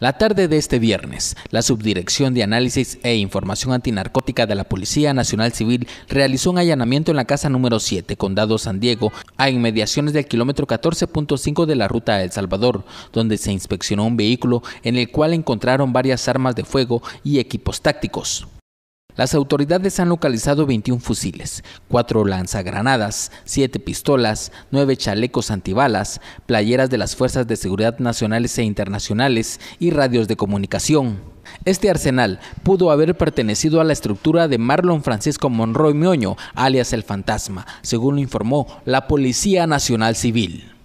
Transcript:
La tarde de este viernes, la Subdirección de Análisis e Información Antinarcótica de la Policía Nacional Civil realizó un allanamiento en la casa número 7, Condado San Diego, a inmediaciones del kilómetro 14.5 de la ruta El Salvador, donde se inspeccionó un vehículo en el cual encontraron varias armas de fuego y equipos tácticos. Las autoridades han localizado 21 fusiles, 4 lanzagranadas, 7 pistolas, 9 chalecos antibalas, playeras de las Fuerzas de Seguridad Nacionales e Internacionales y radios de comunicación. Este arsenal pudo haber pertenecido a la estructura de Marlon Francisco Monroy Mioño, alias el Fantasma, según lo informó la Policía Nacional Civil.